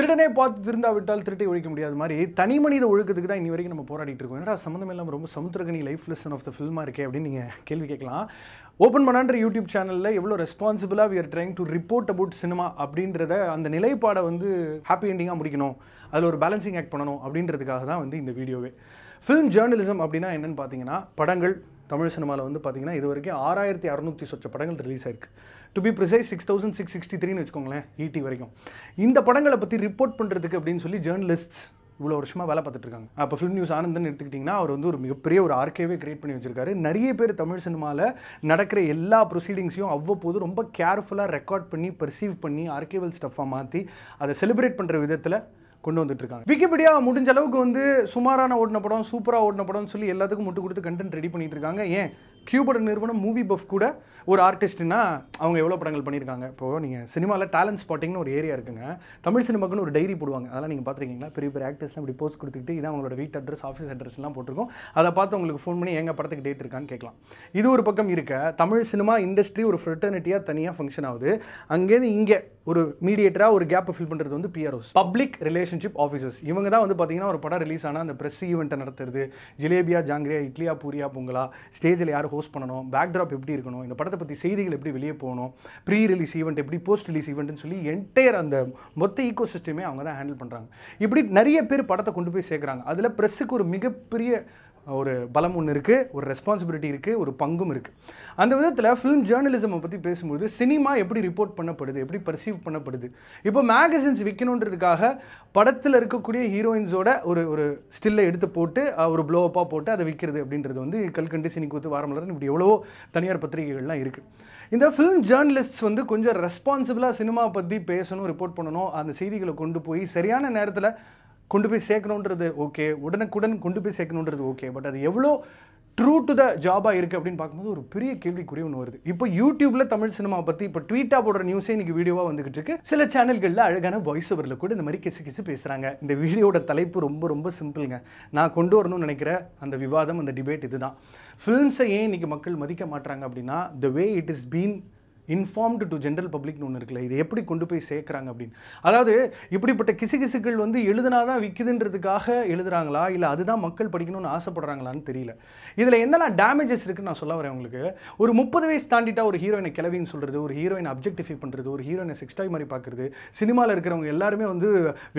திருடனே பார்த்து திருந்தாவிட்டால் திருட்டை ஒழிக்க முடியாத மாதிரி தனி மனித ஒழுக்கத்துக்கு தான் இனி வரைக்கும் நம்ம போராடிட்டு இருக்கோம் ஏன்னா சம்மந்தம் இல்லாமல் ரொம்ப Samuthirakani life lesson of the ஃபில்மாக இருக்கே அப்படின்னு நீங்கள் கேள்வி கேட்கலாம் ஓப்பன் பண்ணான்ற யூடியூப் சேனலில் எவ்வளோ ரெஸ்பான்சிபிளாக we're trying to report about cinema அப்படின்றத அந்த நிலைப்பாடை வந்து ஹாப்பி எண்டிங்காக முடிக்கணும் அதில் ஒரு பேலன்சிங் ஆக்ட் பண்ணணும் அப்படின்றதுக்காக தான் வந்து இந்த வீடியோவே ஃபிலிம் ஜேர்னலிசம் அப்படின்னா என்னென்னு பார்த்தீங்கன்னா படங்கள் தமிழ் சினிமாவில் வந்து பார்த்திங்கன்னா இது வரைக்கும் ஆறாயிரத்தி அறநூற்றி சொச்ச படங்கள் ரிலீஸ் ஆயிருக்கு to be precise six thousand six sixty த்ரீனு வச்சுக்கோங்களேன் ஈட்டி e வரைக்கும் இந்த படங்களை பற்றி ரிப்போர்ட் பண்ணுறதுக்கு அப்படின்னு சொல்லி ஜேர்னலிஸ்ட்ஸ் இவ்வளோ வருஷமாக வேலை பார்த்துட்ருக்காங்க அப்போ ஃபிலிம் நியூஸ் ஆனந்தன் எடுத்துக்கிட்டிங்கன்னா அவர் வந்து ஒரு மிகப்பெரிய ஒரு ஆர்கேவே கிரியேட் பண்ணி வச்சிருக்காரு நிறைய பேர் தமிழ் சினிமாவில் நடக்கிற எல்லா ப்ரொசீடிங்ஸையும் அவ்வப்போது ரொம்ப கேர்ஃபுல்லாக ரெக்கார்ட் பண்ணி பர்சீவ் பண்ணி ஆர்கேவல் ஸ்டஃப்பாக மாற்றி அதை செலிப்ரேட் பண்ணுற விதத்தில் கொண்டு வந்துட்டுருக்காங்க விக்கிபீடியா முடிஞ்ச அளவுக்கு வந்து சுமாரான ஓடின படம் சூப்பராக ஓடின படம்னு சொல்லி எல்லாத்துக்கும் முட்டு கொடுத்து கண்டென்ட் ரெடி பண்ணிட்டு இருக்காங்க ஏன் கியூபோட நிறுவனம் மூவி பஃப் கூட ஒரு ஆர்டிஸ்ட்னா அவங்க எவ்வளோ படங்கள் பண்ணியிருக்காங்க இப்போது நீங்கள் சினிமாவில் டேலண்ட் ஸ்பாட்டிங்னு ஒரு ஏரியா இருக்குங்க தமிழ் சினிமாக்குன்னு ஒரு டைரி போடுவாங்க அதெல்லாம் நீங்கள் பார்த்துருக்கீங்களா பெரிய பெரிய ஆக்டர்ஸ்லாம் இப்படி போஸ்ட் கொடுத்துக்கிட்டு இதான் அவங்களோட வீட் அட்ரஸ் ஆஃபீஸ் அட்ரஸ்லாம் போட்டிருக்கோம் அதை பார்த்து உங்களுக்கு ஃபோன் பண்ணி எங்கள் படத்துக்கு டேட் இருக்கான்னு கேட்கலாம் இது ஒரு பக்கம் இருக்க தமிழ் சினிமா இண்டஸ்ட்ரி ஒரு ஃப்ரெட்டர்னிட்டியாக தனியாக ஃபங்க்ஷன் ஆகுது அங்கேருந்து இங்கே ஒரு மீடியேட்டராக ஒரு கேப்பை ஃபில் பண்ணுறது வந்து பிஆர்ஓஸ் பப்ளிக் ரிலேஷன்ஷிப் ஆஃபீஸர்ஸ் இவங்க தான் வந்து பார்த்தீங்கன்னா ஒரு படம் ரிலீஸ் ஆனால் அந்த ப்ரெஸ் ஈவெண்ட்டை நடத்துறது ஜிலேபியா ஜாங்கிரியா இட்லியா பூரியா பொங்கலா ஸ்டேஜில் யார் ஹோஸ்ட் பண்ணணும் பேக்ட்ராப் எப்படி இருக்கணும் இந்த படத்தை பற்றி செய்திகள் எப்படி வெளியே போகணும் ப்ரீ ரிலீஸ் ஈவெண்ட் எப்படி போஸ்ட் ரிலீஸ் ஈவெண்ட்னு சொல்லி என்டையர் அந்த மொத்த ஈக்கோ சிஸ்டமே அவங்க தான் ஹேண்டில் பண்ணுறாங்க இப்படி நிறைய பேர் படத்தை கொண்டு போய் சேர்க்குறாங்க அதில் ப்ரெஸ்ஸுக்கு ஒரு மிகப்பெரிய ஒரு பலம் ஒன்று இருக்குது ஒரு ரெஸ்பான்சிபிலிட்டி இருக்குது ஒரு பங்கும் இருக்குது அந்த விதத்தில் ஃபிலிம் ஜேர்னலிசமை பற்றி பேசும்போது சினிமா எப்படி ரிப்போர்ட் பண்ணப்படுது எப்படி பர்சீவ் பண்ணப்படுது இப்போ மேகசின்ஸ் விற்கணுன்றதுக்காக படத்தில் இருக்கக்கூடிய ஹீரோயின்ஸோட ஒரு ஒரு ஸ்டில்லை எடுத்து போட்டு ஒரு ப்ளோ அப்பாக போட்டு அதை விற்கிறது அப்படின்றது வந்து கல்கண்டு கூத்து வாரமலர்னு இப்படி எவ்வளவோ தனியார் பத்திரிகைகள்லாம் இருக்குது இந்த ஃபிலிம் ஜேர்னலிஸ்ட்ஸ் வந்து கொஞ்சம் ரெஸ்பான்சிபிளாக சினிமா பற்றி பேசணும் ரிப்போர்ட் பண்ணணும் அந்த செய்திகளை கொண்டு போய் சரியான நேரத்தில் கொண்டு போய் சேர்க்கணுன்றது ஓகே உடனுக்குடன் கொண்டு போய் சேர்க்கணுன்றது ஓகே பட் அது எவ்வளோ ட்ரூ டு த ஜாபாக இருக்குது அப்படின்னு பார்க்கும்போது ஒரு பெரிய கேள்விக்குறி ஒன்று வருது இப்போ யூடியூப்பில் தமிழ் சினிமா பற்றி இப்போ ட்வீட்டாக போடுற நியூஸே இன்றைக்கி வீடியோவாக வந்துகிட்டு இருக்கு சில சேனல்களில் அழகான வாய்ஸ் ஓவரில் கூட இந்த மாதிரி கிசு கிசு பேசுகிறாங்க இந்த வீடியோட தலைப்பு ரொம்ப ரொம்ப சிம்பிளுங்க நான் கொண்டு வரணும்னு நினைக்கிற அந்த விவாதம் அந்த டிபேட் இதுதான் ஃபிலிம்ஸை ஏன் இன்றைக்கி மக்கள் மதிக்க மாட்டுறாங்க அப்படின்னா the way it is been informed to general பப்ளிக்னு ஒன்று இருக்குல்ல இதை எப்படி கொண்டு போய் சேர்க்குறாங்க அப்படின்னு அதாவது இப்படிப்பட்ட கிசுகிசுக்கள் வந்து எழுதுனா தான் விற்குதுன்றதுக்காக எழுதுகிறாங்களா இல்லை அதுதான் மக்கள் படிக்கணும்னு ஆசைப்படுறாங்களான்னு தெரியல இதில் என்னெல்லாம் டேமேஜஸ் இருக்குன்னு நான் சொல்ல வரேன் உங்களுக்கு ஒரு முப்பது வயசு தாண்டிட்டா ஒரு ஹீரோயினை கிளவின்னு சொல்கிறது ஒரு ஹீரோயினை அப்ஜெக்டிஃபை பண்ணுறது ஒரு ஹீரோயினை செக்ஸ்டாய் மாதிரி பார்க்குறது சினிமாவில் இருக்கிறவங்க எல்லாருமே வந்து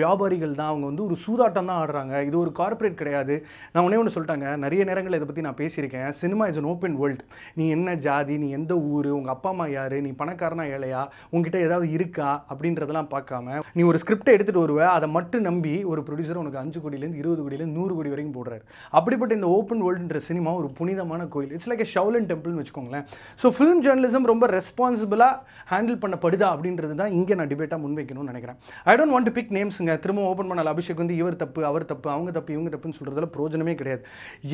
வியாபாரிகள் தான் அவங்க வந்து ஒரு சூதாட்டம் தான் ஆடுறாங்க இது ஒரு கார்ப்பரேட் கிடையாது நான் ஒன்றே ஒன்று சொல்லிட்டாங்க நிறைய நேரங்களில் இதை பற்றி நான் பேசியிருக்கேன் cinema is an open world நீ என்ன ஜாதி நீ எந்த ஊர் உங்கள் அப்பா அம்மா யார் நீ பணக்காரனா ஏழையா உங்ககிட்ட ஏதாவது இருக்கா அப்படின்றதெல்லாம் பார்க்காம நீ ஒரு ஸ்கிரிப்டை எடுத்துகிட்டு வருவ அதை மட்டும் நம்பி ஒரு ப்ரொடியூசர் உனக்கு அஞ்சு கோடியிலேருந்து இருபது கோடியிலேருந்து நூறு கோடி வரைக்கும் போடுறாரு அப்படிப்பட்ட இந்த ஓப்பன் வேர்ல்டுன்ற சினிமா ஒரு புனிதமான கோயில் இட்ஸ் லைக் ஷவுலன் டெம்பிள்னு வச்சுக்கோங்களேன் ஸோ ஃபிலிம் ஜேர்னலிசம் ரொம்ப ரெஸ்பான்சிபிளாக ஹேண்டில் பண்ணப்படுதா அப்படின்றது தான் இங்கே நான் டிபேட்டாக முன்வைக்கணும்னு நினைக்கிறேன் I don't want to pick நேம்ஸுங்க திரும்ப ஓப்பன் பண்ணல அபிஷேக் வந்து இவர் தப்பு அவர் தப்பு அவங்க தப்பு இவங்க தப்புன்னு சொல்கிறதுல பிரோஜனமே கிடையாது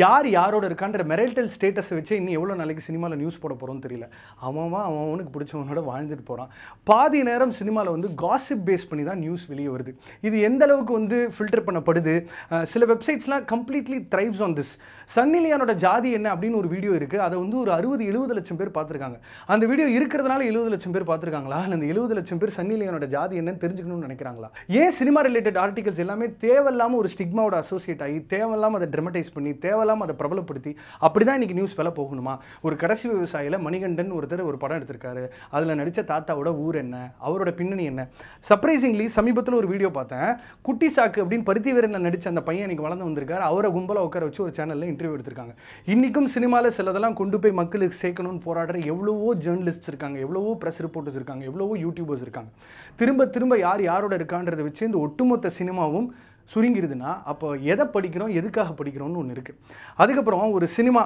யார் யாரோட இருக்கான்ற மெரிட்டல் ஸ்டேட்டஸை வச்சு இன்னும் எவ்வளோ நாளைக்கு சினிமாவில் நியூஸ் போட போகிறோம்னு தெரியல அவன் அவனுக்கு பிடிச்சவங்களோட வாழ்ந்துட்டு போகிறான் பாதி நேரம் சினிமாவில் வந்து காசிப் பேஸ் பண்ணி தான் நியூஸ் வெளியே வருது இது எந்த அளவுக்கு வந்து ஃபில்டர் பண்ணப்படுது சில வெப்சைட்ஸ்லாம் கம்ப்ளீட்லி த்ரைவ்ஸ் ஆன் திஸ் சன்னிலியானோட ஜாதி என்ன அப்படின்னு ஒரு வீடியோ இருக்குது அதை வந்து ஒரு அறுபது எழுபது லட்சம் பேர் பார்த்துருக்காங்க அந்த வீடியோ இருக்கிறதுனால எழுபது லட்சம் பேர் பார்த்துருக்காங்களா அந்த எழுபது லட்சம் பேர் சன்னிலியானோட ஜாதி என்னன்னு தெரிஞ்சுக்கணும்னு நினைக்கிறாங்களா ஏன் சினிமா ரிலேட்டட் ஆர்டிகல்ஸ் எல்லாமே தேவையில்லாமல் ஒரு ஸ்டிக்மாவோட அசோசியேட் ஆகி தேவையில்லாமல் அதை ட்ரமடைஸ் பண்ணி தேவையில்லாமல் அதை பிரபலப்படுத்தி அப்படி தான் இன்றைக்கி நியூஸ் வேலை போகணுமா ஒரு கடைசி விவசாயியில் மணிகண்டன் ஒருத்தர் ஒரு படம் எடுத்திருக்காரு நடிச்சிருப்பார் அதில் நடித்த தாத்தாவோட ஊர் என்ன அவரோட பின்னணி என்ன சர்ப்ரைசிங்லி சமீபத்தில் ஒரு வீடியோ பார்த்தேன் குட்டி சாக்கு அப்படின்னு பருத்தி வீரனில் நடித்த அந்த பையன் எனக்கு வளர்ந்து வந்திருக்காரு அவரை கும்பலாக உட்கார வச்சு ஒரு சேனலில் இன்டர்வியூ எடுத்திருக்காங்க இன்றைக்கும் சினிமாவில் சிலதெல்லாம் கொண்டு போய் மக்களுக்கு சேர்க்கணும்னு போராடுற எவ்வளவோ ஜேர்னலிஸ்ட் இருக்காங்க எவ்வளவோ ப்ரெஸ் ரிப்போர்ட்டர்ஸ் இருக்காங்க எவ்வளவோ யூடியூபர்ஸ் இருக்காங்க திரும்ப திரும்ப யார் யாரோட இருக்கான்றதை வச்சு இந்த ஒட்டுமொத்த சினிமாவும் சுருங்கிருதுன்னா அப்போ எதை படிக்கிறோம் எதுக்காக படிக்கிறோம்னு ஒன்று இருக்குது அதுக்கப்புறம் ஒரு சினிமா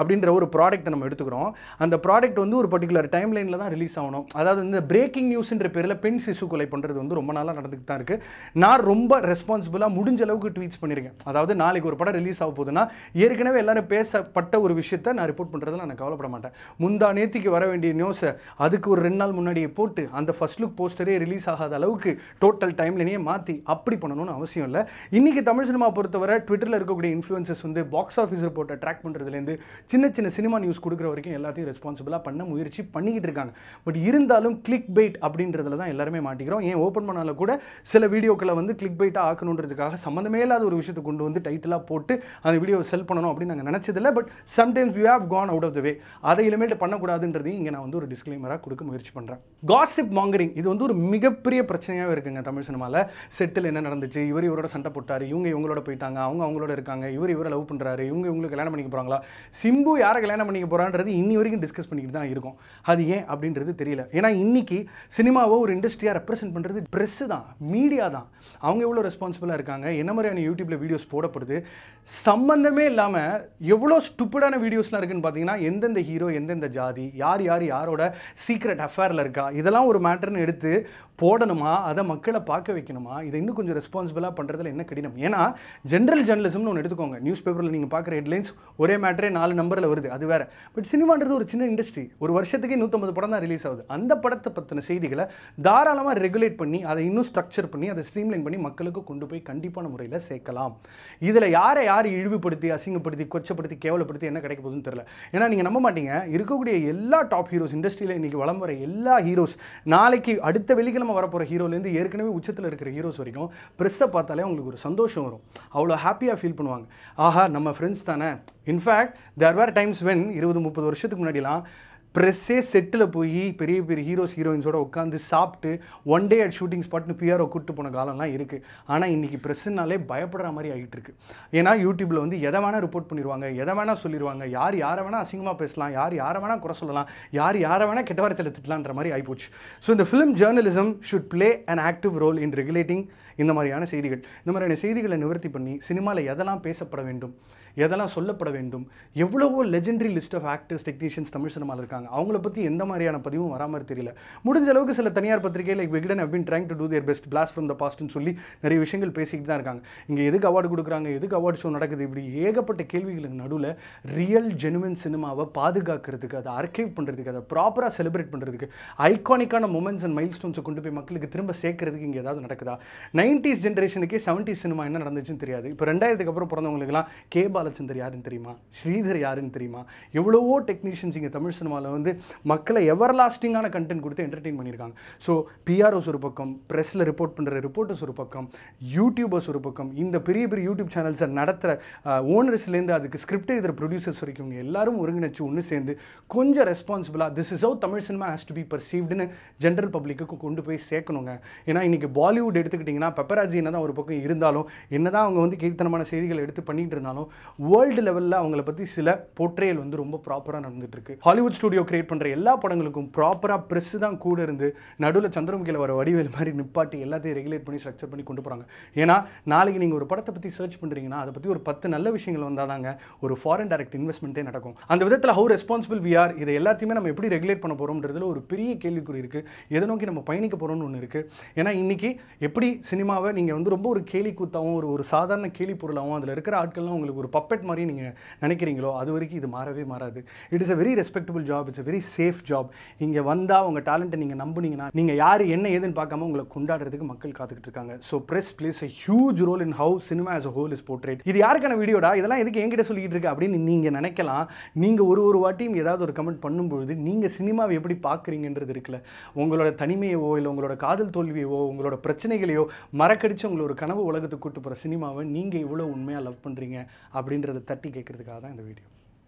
அப்படின்ற ஒரு ப்ராடக்ட்டை நம்ம எடுத்துக்கிறோம் அந்த ப்ராடக்ட் வந்து ஒரு பர்டிகுலர் டைம் லைனில் தான் ரிலீஸ் ஆகணும் அதாவது இந்த பிரேக்கிங் நியூஸ்ன்ற பேரில் பெண் சிசு கொலை பண்ணுறது வந்து ரொம்ப நாளாக நடந்துகிட்டு தான் இருக்குது நான் ரொம்ப ரெஸ்பான்சிபிளாக முடிஞ்ச அளவுக்கு ட்வீட்ஸ் பண்ணியிருக்கேன் அதாவது நாளைக்கு ஒரு படம் ரிலீஸ் ஆக போகுதுன்னா ஏற்கனவே எல்லாரும் பேசப்பட்ட ஒரு விஷயத்தை நான் ரிப்போர்ட் பண்ணுறதுல நான் கவலைப்பட மாட்டேன் முந்தா நேத்திக்கு வர வேண்டிய நியூஸை அதுக்கு ஒரு ரெண்டு நாள் முன்னாடியே போட்டு அந்த ஃபஸ்ட் லுக் போஸ்டரே ரிலீஸ் ஆகாத அளவுக்கு டோட்டல் டைம்லையே மாற்றி அப்படி பண்ணணும்னு அவசியம் இல்லை இன்றைக்கி தமிழ் சினிமா பொறுத்தவரை ட்விட்டரில் இருக்கக்கூடிய இன்ஃப்ளூயன்சஸ் வந்து பாக்ஸ் ஆஃபீஸ் ரிப்போர்ட்டை ட்ராக் பண்ணுறதுலேருந்து சின்ன சின்ன சினிமா நியூஸ் கொடுக்குற வரைக்கும் எல்லாத்தையும் ரெஸ்பான்சிபிளாக பண்ண முயற்சி பண்ணிக்கிட்டு இருக்காங்க பட் இருந்தாலும் கிளிக் பைட் அப்படின்றதுல தான் எல்லாருமே மாட்டிக்கிறோம் ஏன் ஓப்பன் பண்ணால கூட சில வீடியோக்களை வந்து கிளிக் பைட்டாக ஆக்கணுன்றதுக்காக சம்மந்தமே இல்லாத ஒரு விஷயத்தை கொண்டு வந்து டைட்டிலாக போட்டு அந்த வீடியோவை செல் பண்ணணும் அப்படின்னு நாங்கள் நினச்சதில்லை but sometimes you have gone out of the way அதை இனிமேல் பண்ணக்கூடாதுன்றதையும் இங்கே நான் வந்து ஒரு டிஸ்க்ளைமராக கொடுக்க முயற்சி பண்ணுறேன் காசிப் மாங்கரிங் இது வந்து ஒரு மிகப்பெரிய பிரச்சனையாக இருக்குங்க தமிழ் சினிமாவில் செட்டில் என்ன நடந்துச்சு இவர் இவரோட சண்டை போட்டார் இவங்க இவங்களோட போயிட்டாங்க அவங்க அவங்களோட இருக்காங்க இவர் இவரை லவ் பண்ணுறாரு இவங்க இவங்களுக்கு கல்யாணம் பண்ணிக்க போகிறாங்களா சிம் சிம்பு யாரை கல்யாணம் பண்ணிக்க போகிறான்றது இன்னி வரைக்கும் டிஸ்கஸ் பண்ணிக்கிட்டு தான் இருக்கும் அது ஏன் அப்படின்றது தெரியல ஏன்னா இன்றைக்கி சினிமாவோ ஒரு இண்டஸ்ட்ரியாக ரெப்ரசென்ட் பண்ணுறது ப்ரெஸ்ஸு தான் மீடியா தான் அவங்க எவ்வளோ ரெஸ்பான்சிபிளாக இருக்காங்க என்ன மாதிரியான யூடியூப்பில் வீடியோஸ் போடப்படுது சம்மந்தமே இல்லாமல் எவ்வளோ ஸ்டூப்படான வீடியோஸ்லாம் இருக்குதுன்னு பார்த்தீங்கன்னா எந்தெந்த ஹீரோ எந்தெந்த ஜாதி யார் யார் யாரோட சீக்ரெட் அஃபேரில் இருக்கா இதெல்லாம் ஒரு மேட்டர்னு எடுத்து போடணுமா அதை மக்களை பார்க்க வைக்கணுமா இதை இன்னும் கொஞ்சம் ரெஸ்பான்சிபிளாக பண்ணுறதுல என்ன கடினம் ஏன்னா ஜென்ரல் ஜெர்னலிசம்னு ஒன்று எடுத்துக்கோங்க நியூஸ் பேப்பரில் நீங்கள் பார்க்குற ஹெட்லைன்ஸ் ஒரே மேட்டரே நாலு நம்பர் நம்பரில் வருது அது வேறு பட் சினிமான்றது ஒரு சின்ன இண்டஸ்ட்ரி ஒரு வருஷத்துக்கே நூற்றம்பது படம் தான் ரிலீஸ் ஆகுது அந்த படத்தை பற்றின செய்திகளை தாராளமாக ரெகுலேட் பண்ணி அதை இன்னும் ஸ்ட்ரக்சர் பண்ணி அதை ஸ்ட்ரீம்லைன் பண்ணி மக்களுக்கு கொண்டு போய் கண்டிப்பான முறையில் சேர்க்கலாம் இதில் யாரை யார் இழிவுபடுத்தி அசிங்கப்படுத்தி கொச்சப்படுத்தி கேவலப்படுத்தி என்ன கிடைக்க போகுதுன்னு தெரில ஏன்னா நீங்கள் நம்ப மாட்டீங்க இருக்கக்கூடிய எல்லா டாப் ஹீரோஸ் இண்டஸ்ட்ரியில் இன்றைக்கி வளம் வர எல்லா ஹீரோஸ் நாளைக்கு அடுத்த வெள்ளிக்கிழமை வரப்போகிற ஹீரோலேருந்து ஏற்கனவே உச்சத்தில் இருக்கிற ஹீரோஸ் வரைக்கும் ப்ரெஸ்ஸை பார்த்தாலே அவங்களுக்கு ஒரு சந்தோஷம் வரும் அவ்வளோ ஹாப்பியாக ஃபீல் பண்ணுவாங்க ஆஹா நம்ம ஃப்ரெண்ட்ஸ் தானே in fact there were times when இருபது முப்பது வருஷத்துக்கு முன்னாடிலாம் ப்ரெஸ்ஸே செட்டில் போய் பெரிய பெரிய ஹீரோஸ் ஹீரோயின்ஸோட உட்காந்து சாப்பிட்டு ஒன் டே அட் ஷூட்டிங் ஸ்பாட்னு பிஆர்ஓ கூப்பிட்டு போன காலம்லாம் இருக்குது ஆனால் இன்றைக்கி ப்ரெஸ்ஸுனாலே பயப்படுற மாதிரி ஆகிட்டு இருக்கு ஏன்னா யூடியூப்பில் வந்து எதை வேணால் ரிப்போர்ட் பண்ணிடுவாங்க எதை வேணால் சொல்லிடுவாங்க யார் யாரை வேணால் அசிங்கமாக பேசலாம் யார் யாரை வேணால் குறை சொல்லலாம் யார் யாரை வேணால் கெட்ட வாரத்தில் திட்டலான்ற மாதிரி ஆகிப்போச்சு ஸோ இந்த film journalism should play an active role in regulating இந்த மாதிரியான செய்திகள் இந்த மாதிரியான செய்திகளை நிவர்த்தி பண்ணி சினிமாவில் எதெல்லாம் பேசப்பட வேண்டும் எதெல்லாம் சொல்லப்பட வேண்டும் எவ்வளவோ legendary list of actors technicians Tamil சினிமாவில் இருக்காங்க அவங்கள பற்றி எந்த மாதிரியான பதிவும் வராமல் தெரியல முடிஞ்ச அளவுக்கு சில தனியார் பத்திரிகை like Vikatan have been trying to do their best blasts from the பாஸ்ட்னு சொல்லி நிறைய விஷயங்கள் பேசிக்கிட்டு தான் இருக்காங்க இங்கே எதுக்கு அவார்டு கொடுக்குறாங்க எதுக்கு அவார்டு ஷோ நடக்குது இப்படி ஏகப்பட்ட கேள்விகளுக்கு நடுவில் ரியல் ஜெனுவின் சினிமாவை பாதுகாக்கிறதுக்கு அதை அர்க்கைவ் பண்ணுறதுக்கு அதை ப்ராப்பராக செலிப்ரேட் பண்ணுறதுக்கு ஐகானிக்கான மூமெண்ட்ஸ் அண்ட் மைல் ஸ்டோன்ஸை கொண்டு போய் மக்களுக்கு திரும்ப சேர்க்கறதுக்கு இங்கே ஏதாவது நடக்குதா நைன்டிஸ் ஜென்ரேஷனுக்கே செவன்டி சினிமா என்ன நடந்துச்சுன்னு தெரியாது இப்போ ரெண்டாயிரத்துக்கு அப்புறம் பிறந்தவங்களுக்குலாம் கேபால் பாலச்சந்தர் யாருன்னு தெரியுமா ஸ்ரீதர் யாருன்னு தெரியுமா எவ்வளவோ டெக்னீஷியன்ஸ் இங்கே தமிழ் சினிமாவில் வந்து மக்களை எவர் லாஸ்டிங்கான கண்டென்ட் கொடுத்து என்டர்டெயின் பண்ணியிருக்காங்க ஸோ பிஆர்ஓஸ் ஒரு பக்கம் ப்ரெஸ்ஸில் ரிப்போர்ட் பண்ணுற ரிப்போர்ட்டர்ஸ் ஒரு பக்கம் யூடியூபர்ஸ் ஒரு பக்கம் இந்த பெரிய பெரிய யூடியூப் சேனல்ஸை நடத்துகிற ஓனர்ஸ்லேருந்து அதுக்கு ஸ்கிரிப்ட் எழுதுற ப்ரொடியூசர்ஸ் வரைக்கும் இவங்க எல்லாரும் ஒருங்கிணைச்சு ஒன்று சேர்ந்து கொஞ்சம் ரெஸ்பான்சிபிளாக this is how Tamil cinema has to be பர்சீவ்டுன்னு ஜென்ரல் பப்ளிக்கு கொண்டு போய் சேர்க்கணுங்க ஏன்னா இன்றைக்கி பாலிவுட் எடுத்துக்கிட்டிங்கன்னா பெப்பராஜி என்ன தான் ஒரு பக்கம் இருந்தாலும் என்ன தான் அவங்க வந்து கீர்த்தனமான செய்திகள் எடுத்து பண்ணிகிட்டு இருந்தாலும் வேர்ல்டு லெவலில் அவங்கள பற்றி சில போர்ட்ரேல் வந்து ரொம்ப ப்ராப்பராக நடந்துகிட்ருக்கு ஹாலிவுட் ஸ்டுடியோ கிரியேட் பண்ணுற எல்லா படங்களுக்கும் ப்ராப்பராக ப்ரெஸ் தான் கூட இருந்து நடுவில் சந்திரமுகியில் வர வடிவேல் மாதிரி நிப்பாட்டி எல்லாத்தையும் ரெகுலேட் பண்ணி ஸ்ட்ரக்சர் பண்ணி கொண்டு போகிறாங்க ஏன்னா நாளைக்கு நீங்கள் ஒரு படத்தை பற்றி சர்ச் பண்ணுறீங்கன்னா அதை பற்றி ஒரு பத்து நல்ல விஷயங்கள் வந்தால் தாங்க ஒரு ஃபாரின் டைரக்ட் இன்வெஸ்ட்மெண்ட்டே நடக்கும் அந்த விதத்தில் ஹவு ரெஸ்பான்சிபிள் வி ஆர் இதை எல்லாத்தையுமே நம்ம எப்படி ரெகுலேட் பண்ண போகிறோம்ன்றதுல ஒரு பெரிய கேள்விக்குறி இருக்குது எதை நோக்கி நம்ம பயணிக்க போகிறோம்னு ஒன்று இருக்குது ஏன்னா இன்றைக்கி எப்படி சினிமாவை நீங்கள் வந்து ரொம்ப ஒரு கேலி கூத்தாகவும் ஒரு ஒரு சாதாரண கேலி பொருளாகவும் அதில் இருக்கிற ஆட்கள்லாம் உங்களுக்கு ஒரு பப் பப்பெட் மாதிரி நீங்கள் நினைக்கிறீங்களோ அது வரைக்கும் இது மாறவே மாறாது it is a very respectable job it's a very safe job இங்கே வந்தால் உங்கள் டேலண்ட்டை நீங்கள் நம்புனீங்கன்னா நீங்கள் யார் என்ன ஏதுன்னு பார்க்காம உங்களை கொண்டாடுறதுக்கு மக்கள் காத்துக்கிட்டு இருக்காங்க so press plays a huge role in how cinema as a whole is portrayed இது யாருக்கான வீடியோடா இதெல்லாம் எதுக்கு என்கிட்ட சொல்லிட்டு இருக்கு அப்படின்னு நீங்கள் நினைக்கலாம் நீங்கள் ஒரு ஒரு வாட்டியும் ஏதாவது ஒரு கமெண்ட் பண்ணும்பொழுது நீங்கள் சினிமாவை எப்படி பார்க்குறீங்கன்றது இருக்குல்ல உங்களோட தனிமையவோ இல்லை உங்களோட காதல் தோல்வியவோ உங்களோட பிரச்சனைகளையோ மறக்கடிச்சு உங்களோட கனவு உலகத்துக்கு கூட்டு போகிற சினிமாவை நீங்கள் இவ்வளோ உண்மையாக லவ் பண்ணுறீங்க அப்படி அப்படின்றத தட்டி கேட்குறதுக்காக தான் இந்த வீடியோ